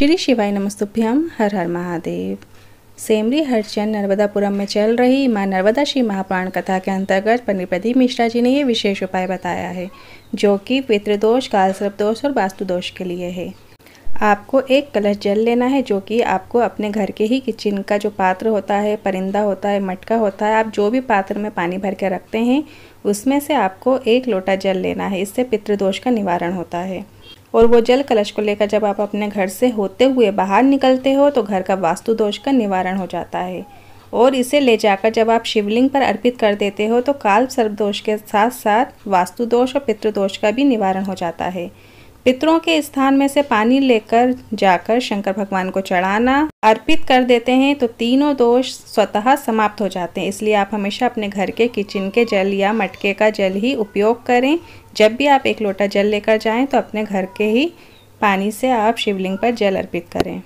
श्री शिवाय नमस्तुभ्यम हर हर महादेव सेमरी हरचन नर्मदापुरम में चल रही माँ नर्मदा श्री महापुराण कथा के अंतर्गत पंडित प्रदीप मिश्रा जी ने ये विशेष उपाय बताया है जो कि पितृदोष कालसर्प दोष और वास्तु दोष के लिए है आपको एक कलश जल लेना है जो कि आपको अपने घर के ही किचन का जो पात्र होता है परिंदा होता है मटका होता है आप जो भी पात्र में पानी भर के रखते हैं उसमें से आपको एक लोटा जल लेना है इससे पितृदोष का निवारण होता है और वो जल कलश को लेकर जब आप अपने घर से होते हुए बाहर निकलते हो तो घर का वास्तु दोष का निवारण हो जाता है और इसे ले जाकर जब आप शिवलिंग पर अर्पित कर देते हो तो काल सर्वदोष के साथ साथ वास्तु दोष और पितृदोष का भी निवारण हो जाता है पितरों के स्थान में से पानी लेकर जाकर शंकर भगवान को चढ़ाना अर्पित कर देते हैं तो तीनों दोष स्वतः समाप्त हो जाते हैं इसलिए आप हमेशा अपने घर के किचन के जल या मटके का जल ही उपयोग करें जब भी आप एक लोटा जल लेकर जाएं तो अपने घर के ही पानी से आप शिवलिंग पर जल अर्पित करें